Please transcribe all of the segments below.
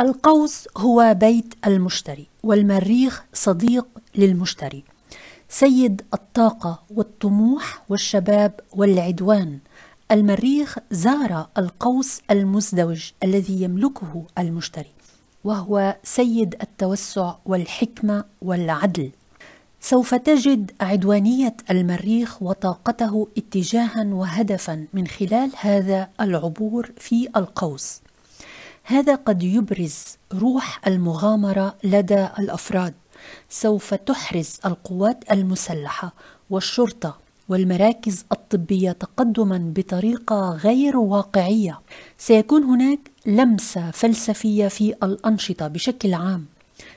القوس هو بيت المشتري والمريخ صديق للمشتري سيد الطاقة والطموح والشباب والعدوان المريخ زار القوس المزدوج الذي يملكه المشتري وهو سيد التوسع والحكمة والعدل سوف تجد عدوانية المريخ وطاقته اتجاها وهدفا من خلال هذا العبور في القوس هذا قد يبرز روح المغامره لدى الافراد سوف تحرز القوات المسلحه والشرطه والمراكز الطبيه تقدما بطريقه غير واقعيه سيكون هناك لمسه فلسفيه في الانشطه بشكل عام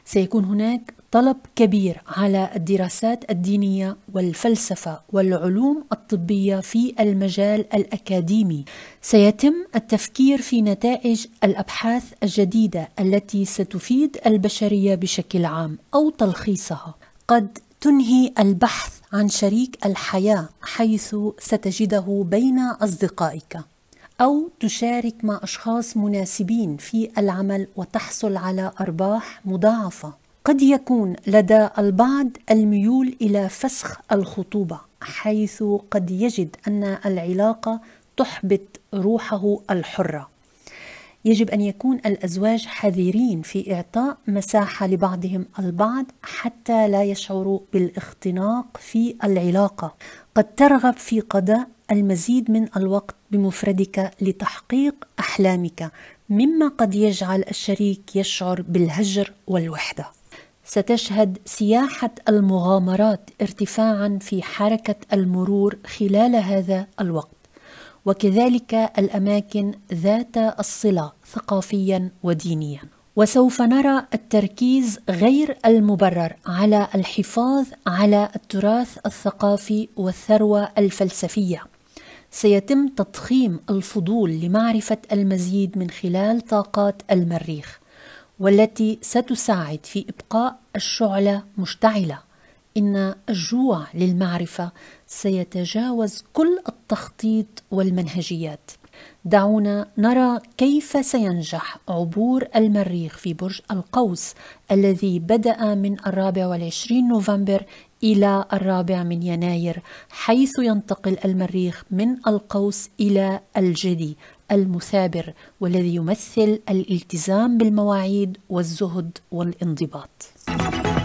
سيكون هناك طلب كبير على الدراسات الدينيه والفلسفه والعلوم الطبيه في المجال الاكاديمي سيتم التفكير في نتائج الابحاث الجديده التي ستفيد البشريه بشكل عام او تلخيصها قد تنهي البحث عن شريك الحياه حيث ستجده بين اصدقائك أو تشارك مع أشخاص مناسبين في العمل وتحصل على أرباح مضاعفة قد يكون لدى البعض الميول الى فسخ الخطوبه حيث قد يجد ان العلاقه تحبط روحه الحره يجب ان يكون الازواج حذرين في اعطاء مساحه لبعضهم البعض حتى لا يشعروا بالاختناق في العلاقه قد ترغب في قضاء المزيد من الوقت بمفردك لتحقيق احلامك مما قد يجعل الشريك يشعر بالهجر والوحده ستشهد سياحة المغامرات ارتفاعا في حركة المرور خلال هذا الوقت وكذلك الأماكن ذات الصلة ثقافيا ودينيا وسوف نرى التركيز غير المبرر على الحفاظ على التراث الثقافي والثروة الفلسفية سيتم تضخيم الفضول لمعرفة المزيد من خلال طاقات المريخ والتي ستساعد في إبقاء الشعلة مشتعلة إن الجوع للمعرفة سيتجاوز كل التخطيط والمنهجيات دعونا نرى كيف سينجح عبور المريخ في برج القوس الذي بدأ من الرابع والعشرين نوفمبر إلى الرابع من يناير حيث ينتقل المريخ من القوس إلى الجدي المثابر والذي يمثل الالتزام بالمواعيد والزهد والانضباط.